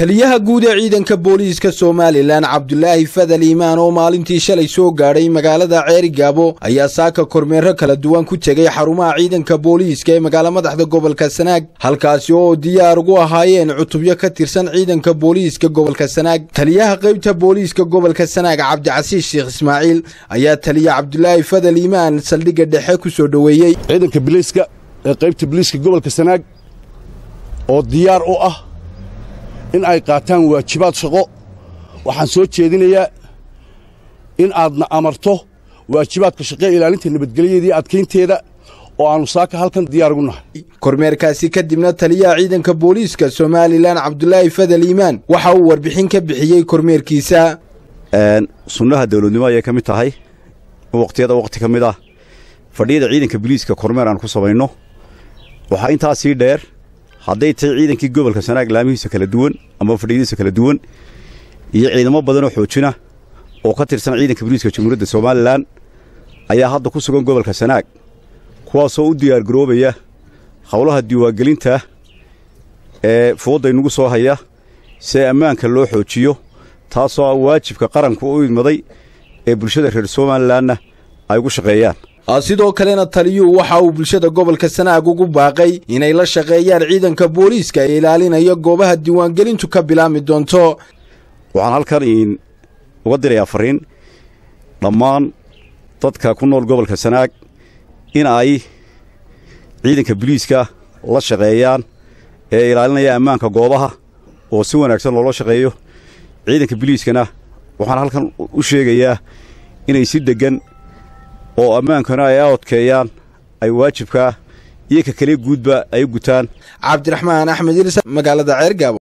taliyaha guud ee ciidanka booliiska somalilan cabdulaahi fadal iimaan oo maalintii shalay soo gaadhay magaalada ceeri gaabo ayaa saaka kormeero kala duwan ku tegay xarumaha ciidanka booliiska ee magaala madaxda gobolka sanaag halkaasi oo diyaar ugu ahaayeen cutubyo ka tirsan ciidanka booliiska gobolka sanaag taliyaha qaybta booliiska gobolka sanaag cabdicasiis sheekh ismaaciil ayaa taliya cabdulaahi fadal iimaan saldhigga dhexe ku soo dhoweeyey ciidanka biliiska ee qaybta biliiska gobolka sanaag oo diyaar u ah in ay qaataan waajibaad shaqo waxaan soo jeedinayaa in aadna amarto waajibaadka shaqee ilaalinta nabadgelyadii adkaynteeda oo aanu saaka halkan diyaar nahay kormeerkaasi kadibna taliyaha ciidanka booliiska somalilan cabdulaahi fadal iimaan waxa uu warbixin ka bixiyey kormeerkiisa sunnaha dowladnimo ayay ka mid tahay in wakhtiyada ka mid ah fadhiyada ciidanka booliiska kormeer aan ku samayno waxaa intaa sii dheer hadday tahay ciidankii gobolka sanaag laamihiisa kala duwan ama fadhiidiisa kala duwan iyo ciidamo badanoo xoojina oo ka tirsan ciidanka boliiska jamhuuriyadda somalilan ayaa hadda ku sugan gobolka sanaag kuwaasoo u diyaargaroobaya howlaha diiwaangelinta ee foodaynugu soo haya si ammaanka loo xoojiyo taasoo ah waajibka qaranku u idmaday ee bulshada reer somalilanna ay ugu shaqeeyaan sidoo kalena taliyuhu waxa uu bulshada gobolka sanaag ugu baaqay inay la shaqeeyaan ciidanka booliiska ee ilaalinaya goobaha diiwaangelintu ka bilaabmi doonto waxaan halkan iin uga dirayaa fariin dhammaan dadka ku nool gobolka sanaag in ay ciidanka booliiska la shaqeeyaan ee ilaalinaya ammaanka goobaha oo si wanaagsan loola shaqeeyo ciidanka booliiskana waxaan halkan u sheegayaa inay si deggan oo ammaankana ay awodkeeyaan ay waajibkaa iyo ka kale guudba ay gutaan cabdiraxmaan axmed ilis magaalada ceergaabo